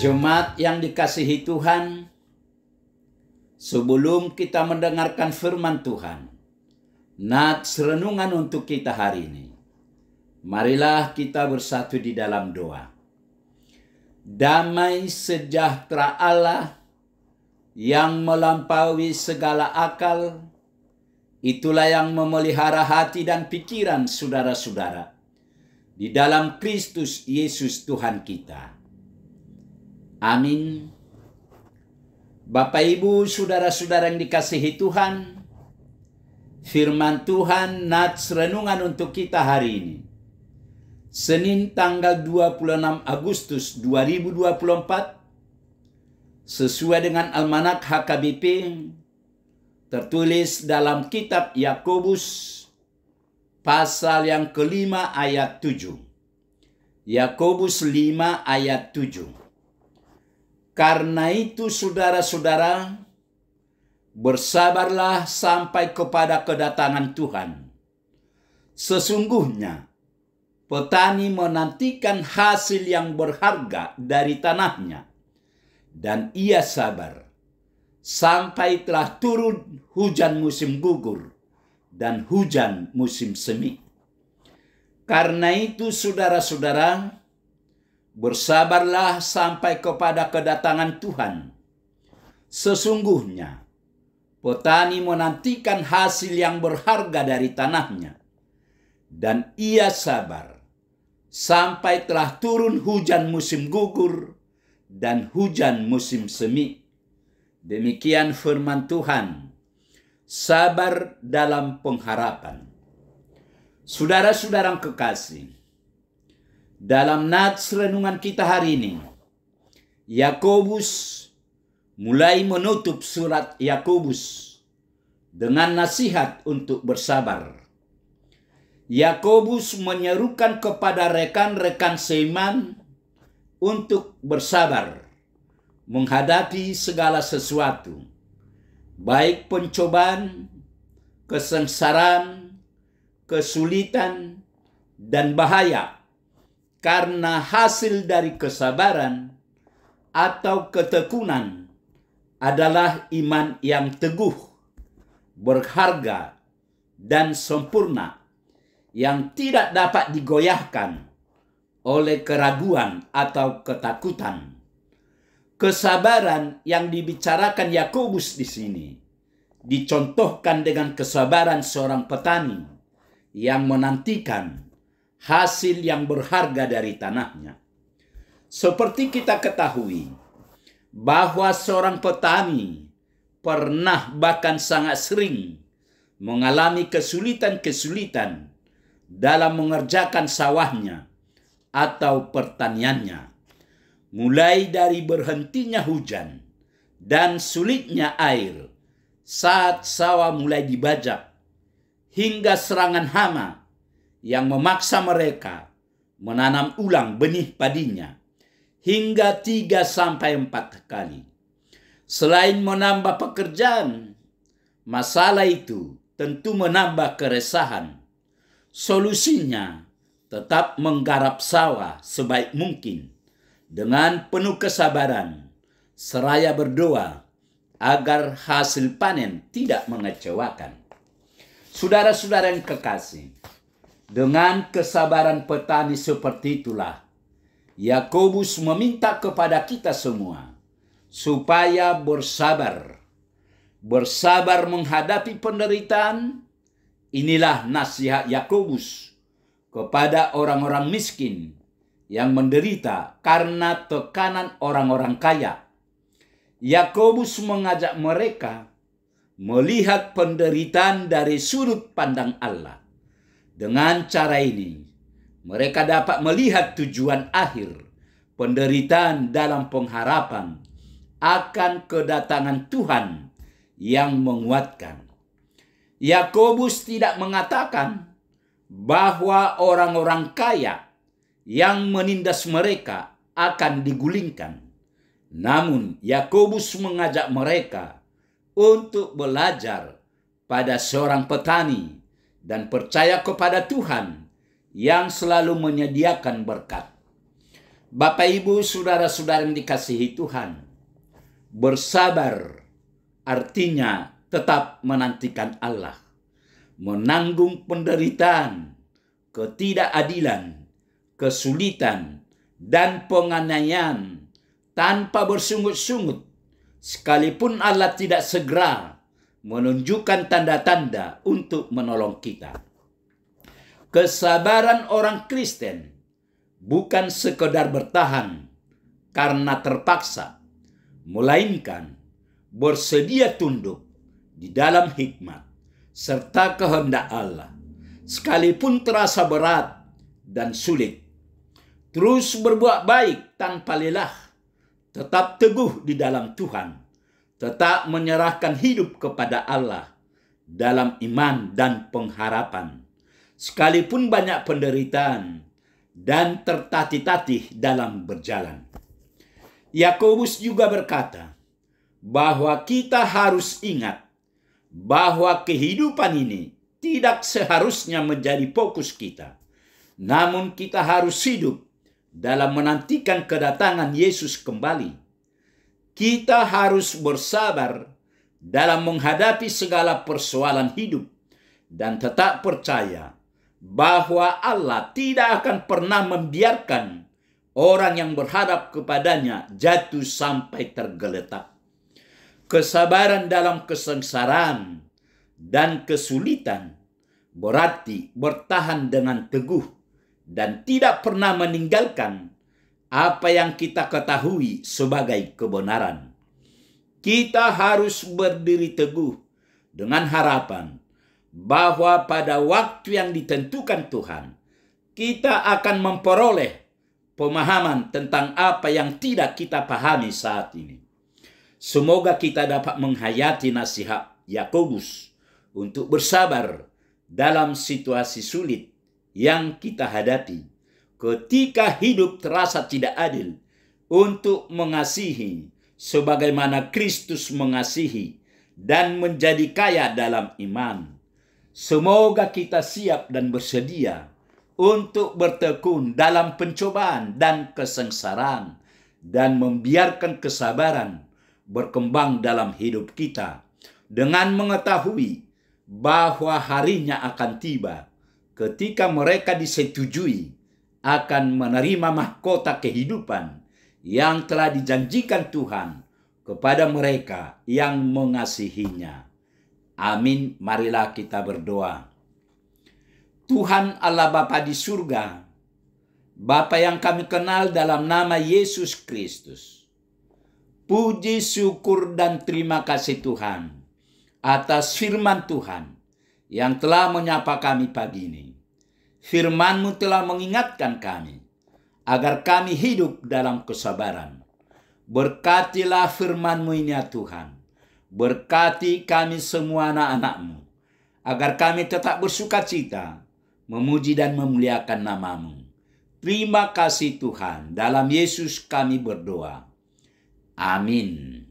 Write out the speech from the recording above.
Jemaat yang dikasihi Tuhan, sebelum kita mendengarkan firman Tuhan, nat renungan untuk kita hari ini. Marilah kita bersatu di dalam doa. Damai sejahtera Allah yang melampaui segala akal, itulah yang memelihara hati dan pikiran saudara-saudara di dalam Kristus Yesus Tuhan kita. Amin. Bapak Ibu, saudara-saudara yang dikasihi Tuhan, firman Tuhan nats renungan untuk kita hari ini. Senin tanggal 26 Agustus 2024 sesuai dengan almanak HKBP tertulis dalam kitab Yakobus pasal yang kelima ayat 7. Yakobus 5 ayat 7. Karena itu saudara-saudara, bersabarlah sampai kepada kedatangan Tuhan. Sesungguhnya, petani menantikan hasil yang berharga dari tanahnya, dan ia sabar sampai telah turun hujan musim gugur dan hujan musim semi. Karena itu, saudara-saudara, Bersabarlah sampai kepada kedatangan Tuhan. Sesungguhnya, petani menantikan hasil yang berharga dari tanahnya. Dan ia sabar sampai telah turun hujan musim gugur dan hujan musim semi. Demikian firman Tuhan. Sabar dalam pengharapan. Saudara-saudara kekasih, dalam nats renungan kita hari ini. Yakobus mulai menutup surat Yakobus dengan nasihat untuk bersabar. Yakobus menyerukan kepada rekan-rekan seiman untuk bersabar menghadapi segala sesuatu, baik pencobaan, kesengsaraan, kesulitan, dan bahaya karena hasil dari kesabaran atau ketekunan adalah iman yang teguh, berharga, dan sempurna yang tidak dapat digoyahkan oleh keraguan atau ketakutan. Kesabaran yang dibicarakan Yakobus di sini dicontohkan dengan kesabaran seorang petani yang menantikan hasil yang berharga dari tanahnya. Seperti kita ketahui bahwa seorang petani pernah bahkan sangat sering mengalami kesulitan-kesulitan dalam mengerjakan sawahnya atau pertaniannya. Mulai dari berhentinya hujan dan sulitnya air saat sawah mulai dibajak hingga serangan hama yang memaksa mereka menanam ulang benih padinya hingga tiga sampai empat kali. Selain menambah pekerjaan, masalah itu tentu menambah keresahan. Solusinya tetap menggarap sawah sebaik mungkin dengan penuh kesabaran seraya berdoa agar hasil panen tidak mengecewakan. Saudara-saudara yang kekasih, dengan kesabaran petani seperti itulah, Yakobus meminta kepada kita semua supaya bersabar. Bersabar menghadapi penderitaan, inilah nasihat Yakobus kepada orang-orang miskin yang menderita karena tekanan orang-orang kaya. Yakobus mengajak mereka melihat penderitaan dari sudut pandang Allah dengan cara ini, mereka dapat melihat tujuan akhir penderitaan dalam pengharapan akan kedatangan Tuhan yang menguatkan. Yakobus tidak mengatakan bahwa orang-orang kaya yang menindas mereka akan digulingkan. Namun, Yakobus mengajak mereka untuk belajar pada seorang petani dan percaya kepada Tuhan yang selalu menyediakan berkat. Bapak, Ibu, saudara-saudara yang dikasihi Tuhan, bersabar artinya tetap menantikan Allah, menanggung penderitaan, ketidakadilan, kesulitan, dan penganiayaan tanpa bersungut-sungut, sekalipun Allah tidak segera menunjukkan tanda-tanda untuk menolong kita. Kesabaran orang Kristen bukan sekedar bertahan karena terpaksa, melainkan bersedia tunduk di dalam hikmat serta kehendak Allah, sekalipun terasa berat dan sulit. Terus berbuat baik tanpa lelah, tetap teguh di dalam Tuhan tetap menyerahkan hidup kepada Allah dalam iman dan pengharapan. Sekalipun banyak penderitaan dan tertatih-tatih dalam berjalan. Yakobus juga berkata bahwa kita harus ingat bahwa kehidupan ini tidak seharusnya menjadi fokus kita. Namun kita harus hidup dalam menantikan kedatangan Yesus kembali kita harus bersabar dalam menghadapi segala persoalan hidup dan tetap percaya bahwa Allah tidak akan pernah membiarkan orang yang berharap kepadanya jatuh sampai tergeletak. Kesabaran dalam kesengsaraan dan kesulitan berarti bertahan dengan teguh dan tidak pernah meninggalkan apa yang kita ketahui sebagai kebenaran. Kita harus berdiri teguh dengan harapan bahwa pada waktu yang ditentukan Tuhan, kita akan memperoleh pemahaman tentang apa yang tidak kita pahami saat ini. Semoga kita dapat menghayati nasihat Yakobus untuk bersabar dalam situasi sulit yang kita hadapi ketika hidup terasa tidak adil untuk mengasihi sebagaimana Kristus mengasihi dan menjadi kaya dalam iman. Semoga kita siap dan bersedia untuk bertekun dalam pencobaan dan kesengsaraan dan membiarkan kesabaran berkembang dalam hidup kita dengan mengetahui bahwa harinya akan tiba ketika mereka disetujui akan menerima mahkota kehidupan yang telah dijanjikan Tuhan kepada mereka yang mengasihinya. Amin. Marilah kita berdoa. Tuhan Allah Bapa di surga, Bapa yang kami kenal dalam nama Yesus Kristus. Puji, syukur, dan terima kasih Tuhan atas firman Tuhan yang telah menyapa kami pagi ini firmanmu telah mengingatkan kami, agar kami hidup dalam kesabaran. Berkatilah firmanmu ini ya Tuhan. Berkati kami semua anak-anakmu, agar kami tetap bersuka cita, memuji dan memuliakan namamu. Terima kasih Tuhan, dalam Yesus kami berdoa. Amin.